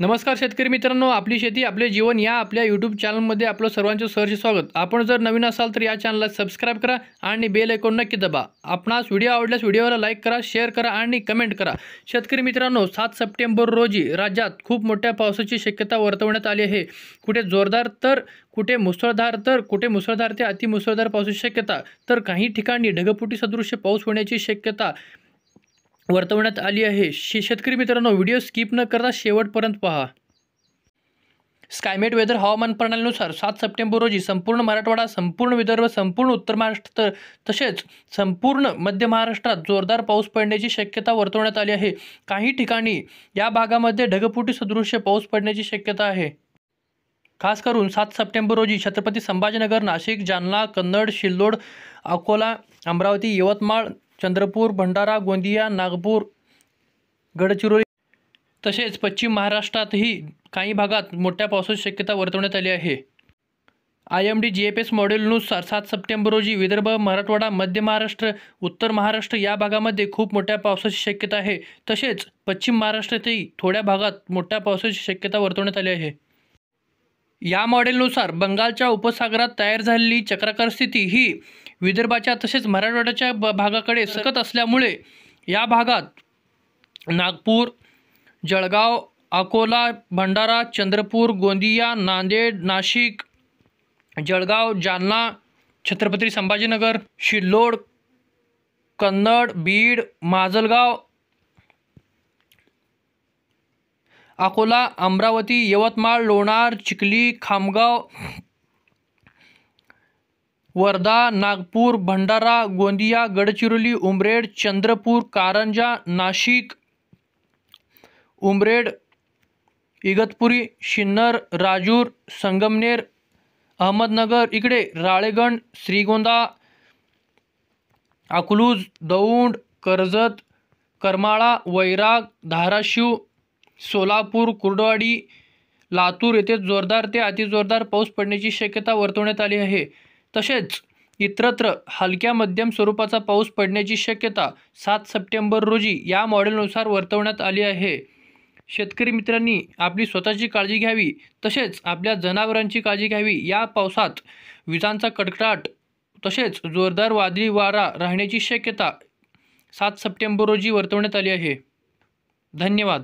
नमस्कार शेतकरी मित्रांनो आपली शेती आपले जीवन या आपल्या यूट्यूब चॅनलमध्ये आपलं सर्वांचं सहर्ष स्वागत आपण जर नवीन असाल तर या चॅनलला सबस्क्राईब करा आणि बेल ऐकून नक्की दबा आपणास व्हिडिओ आवडल्यास व्हिडिओला लाईक करा शेअर करा आणि कमेंट करा शेतकरी मित्रांनो सात सप्टेंबर रोजी राज्यात खूप मोठ्या पावसाची शक्यता वर्तवण्यात आली आहे कुठे जोरदार तर कुठे मुसळधार तर कुठे मुसळधार ते अतिमुसळधार पावसाची शक्यता तर काही ठिकाणी ढगफुटी सदृश्य पाऊस होण्याची शक्यता वर्तवण्यात आली आहे शेतकरी मित्रांनो व्हिडिओ स्किप न करता शेवटपर्यंत पहा स्कायमेट वेदर हवामान प्रणालीनुसार सात सप्टेंबर रोजी संपूर्ण मराठवाडा संपूर्ण विदर्भ संपूर्ण उत्तर महाराष्ट्र तसेच संपूर्ण मध्य महाराष्ट्रात जोरदार पाऊस पडण्याची शक्यता वर्तवण्यात आली आहे काही ठिकाणी या भागामध्ये ढगफुटी सदृश्य पाऊस पडण्याची शक्यता आहे खास करून सात सप्टेंबर रोजी छत्रपती संभाजीनगर नाशिक जालना कन्नड शिल्लोड अकोला अमरावती यवतमाळ चंद्रपूर भंडारा गोंदिया नागपूर गडचिरोली तसेच पश्चिम महाराष्ट्रातही काही भागात मोठ्या पावसाची शक्यता वर्तवण्यात आली आहे I M D G F S मॉडेलनुसार सात सप्टेंबर रोजी विदर्भ मराठवाडा मध्य महाराष्ट्र उत्तर महाराष्ट्र या भागामध्ये खूप मोठ्या पावसाची शक्यता आहे तसेच पश्चिम महाराष्ट्रातही थोड्या भागात मोठ्या पावसाची शक्यता वर्तवण्यात आली आहे या मॉडेलनुसार बंगालच्या उपसागरात तयार झालेली चक्राकार स्थिती ही विदर्भाच्या तसेच मराठवाड्याच्या भागाकडे सकत असल्यामुळे या भागात नागपूर जळगाव अकोला भंडारा चंद्रपूर गोंदिया नांदेड नाशिक जळगाव जालना छत्रपती संभाजीनगर शिल्लोड कन्नड बीड माजलगाव अकोला अमरावती यवतमाळ लोणार चिखली खामगाव वर्धा नागपूर भंडारा गोंदिया गडचिरोली उमरेड चंद्रपूर कारंजा नाशिक उमरेड इगतपुरी शिन्नर राजूर संगमनेर अहमदनगर इकडे राळेगण श्रीगोंदा अकलूज दौंड कर्जत करमाळा वैराग धाराशिव सोलापूर कुर्डवाडी लातूर येथे जोरदार ते अतिजोरदार पाऊस पडण्याची शक्यता वर्तवण्यात आली आहे तसेच इतरत्र हलक्या मध्यम स्वरूपाचा पाऊस पडण्याची शक्यता सात सप्टेंबर रोजी या मॉडेलनुसार वर्तवण्यात आली आहे शेतकरी मित्रांनी आपली स्वतःची काळजी घ्यावी तसेच आपल्या जनावरांची काळजी घ्यावी या पावसात विजांचा कडकडाट तसेच जोरदार वादळी वारा राहण्याची शक्यता सात सप्टेंबर रोजी वर्तवण्यात आली आहे धन्यवाद